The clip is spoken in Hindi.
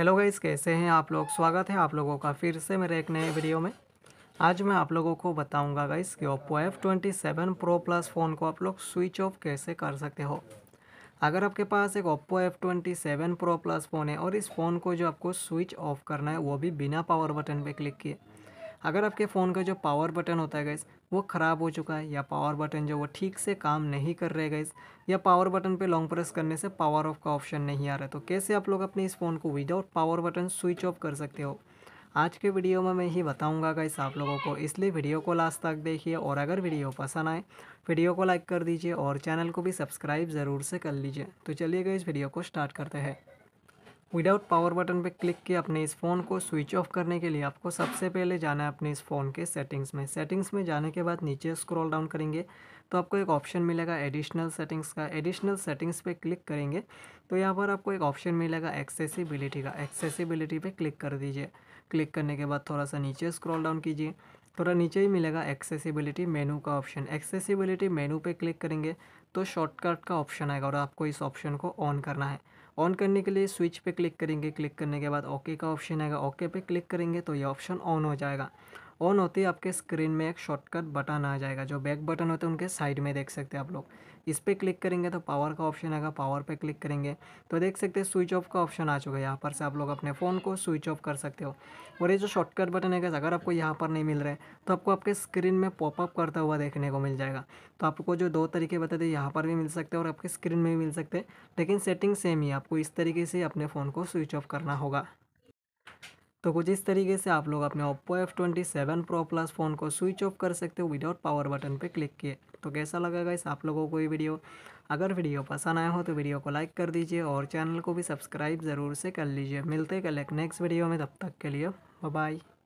हेलो गाइस कैसे हैं आप लोग स्वागत है आप लोगों का फिर से मेरे एक नए वीडियो में आज मैं आप लोगों को बताऊंगा गाइस कि Oppo F twenty seven pro plus phone को आप लोग स्विच ऑफ कैसे कर सकते हो अगर आपके पास एक Oppo F twenty seven pro plus phone है और इस फ़ोन को जो आपको स्विच ऑफ करना है वो भी बिना पावर बटन पर क्लिक किए अगर आपके फ़ोन का जो पावर बटन होता है गैस वो ख़राब हो चुका है या पावर बटन जो वो ठीक से काम नहीं कर रहे गैस या पावर बटन पे लॉन्ग प्रेस करने से पावर ऑफ का ऑप्शन नहीं आ रहा तो कैसे आप लोग अपने इस फ़ोन को without power button switch off कर सकते हो आज के वीडियो में मैं ही बताऊंगा गाइस आप लोगों को इसलिए वीडियो को लास्ट तक देखिए और अगर वीडियो पसंद आए वीडियो को लाइक कर दीजिए और चैनल को भी सब्सक्राइब ज़रूर से कर लीजिए तो चलिए गाइस वीडियो को स्टार्ट करते हैं विदाउट पावर बटन पे क्लिक किया अपने इस फ़ोन को स्विच ऑफ करने के लिए आपको सबसे पहले जाना है अपने इस फ़ोन के सेटिंग्स में सेटिंग्स में जाने के बाद नीचे स्क्रॉल डाउन करेंगे तो आपको एक ऑप्शन मिलेगा एडिशनल सेटिंग्स का एडिशनल सेटिंग्स पे क्लिक करेंगे तो यहाँ पर आपको एक ऑप्शन मिलेगा एक्सेसिबिलिटी का एक्सेसिबिलिटी पर क्लिक कर दीजिए क्लिक करने के बाद थोड़ा सा नीचे स्क्रॉल डाउन कीजिए थोड़ा नीचे ही मिलेगा एक्सेसिबिलिटी मेनू का ऑप्शन एक्सेसिबिलिटी मेनू पर क्लिक करेंगे तो शॉर्टकट का ऑप्शन आएगा और आपको इस ऑप्शन को ऑन करना है ऑन करने के लिए स्विच पे क्लिक करेंगे क्लिक करने के बाद ओके का ऑप्शन आएगा ओके पे क्लिक करेंगे तो ये ऑप्शन ऑन हो जाएगा ऑन होते ही आपके स्क्रीन में एक शॉर्टकट बटन आ जाएगा जो बैक बटन होते हैं उनके साइड में देख सकते हैं आप लोग इस पर क्लिक करेंगे तो पावर का ऑप्शन आएगा पावर पे क्लिक करेंगे तो देख सकते हैं स्विच ऑफ का ऑप्शन आ चुका है यहाँ पर से आप लोग अपने फ़ोन को स्विच ऑफ कर सकते हो और ये जो शॉर्टकट बटन है अगर आपको यहाँ पर नहीं मिल रहा है तो आपको आपके स्क्रीन में पॉपअप करता हुआ देखने को मिल जाएगा तो आपको जो दो तरीके बताते हैं यहाँ पर भी मिल सकते हैं और आपके स्क्रीन में भी मिल सकते हैं लेकिन सेटिंग सेम ही आपको इस तरीके से अपने फ़ोन को स्विच ऑफ करना होगा तो कुछ इस तरीके से आप लोग अपने Oppo F twenty seven pro plus phone को स्विच ऑफ कर सकते हो विदाउट पावर बटन पे क्लिक किए तो कैसा लगा इस आप लोगों को ये वीडियो अगर वीडियो पसंद आया हो तो वीडियो को लाइक कर दीजिए और चैनल को भी सब्सक्राइब ज़रूर से कर लीजिए मिलते कल एक नेक्स्ट वीडियो में तब तक के लिए बाय